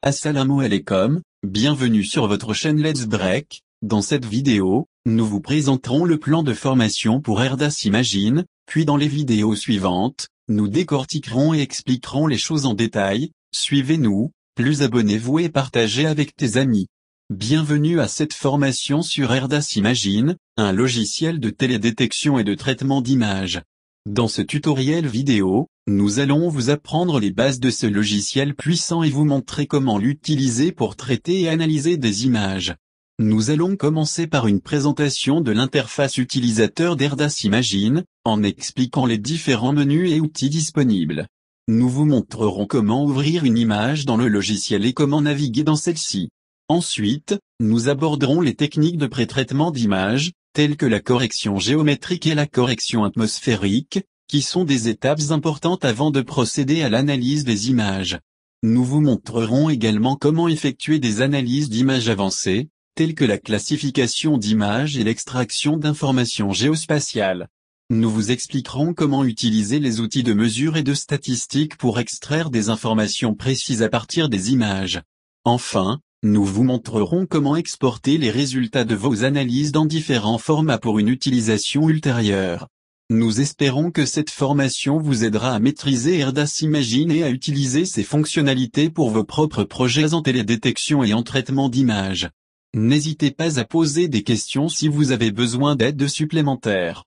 Assalamu alaikum, bienvenue sur votre chaîne Let's Break. Dans cette vidéo, nous vous présenterons le plan de formation pour Erdas Imagine, puis dans les vidéos suivantes, nous décortiquerons et expliquerons les choses en détail. Suivez-nous, plus abonnez-vous et partagez avec tes amis. Bienvenue à cette formation sur Erdas Imagine, un logiciel de télédétection et de traitement d'images. Dans ce tutoriel vidéo, nous allons vous apprendre les bases de ce logiciel puissant et vous montrer comment l'utiliser pour traiter et analyser des images. Nous allons commencer par une présentation de l'interface utilisateur d'Airdas Imagine, en expliquant les différents menus et outils disponibles. Nous vous montrerons comment ouvrir une image dans le logiciel et comment naviguer dans celle-ci. Ensuite, nous aborderons les techniques de pré-traitement d'images, telles que la correction géométrique et la correction atmosphérique, qui sont des étapes importantes avant de procéder à l'analyse des images. Nous vous montrerons également comment effectuer des analyses d'images avancées, telles que la classification d'images et l'extraction d'informations géospatiales. Nous vous expliquerons comment utiliser les outils de mesure et de statistique pour extraire des informations précises à partir des images. Enfin, nous vous montrerons comment exporter les résultats de vos analyses dans différents formats pour une utilisation ultérieure. Nous espérons que cette formation vous aidera à maîtriser ERDAS Imagine et à utiliser ses fonctionnalités pour vos propres projets en télédétection et en traitement d'images. N'hésitez pas à poser des questions si vous avez besoin d'aide supplémentaire.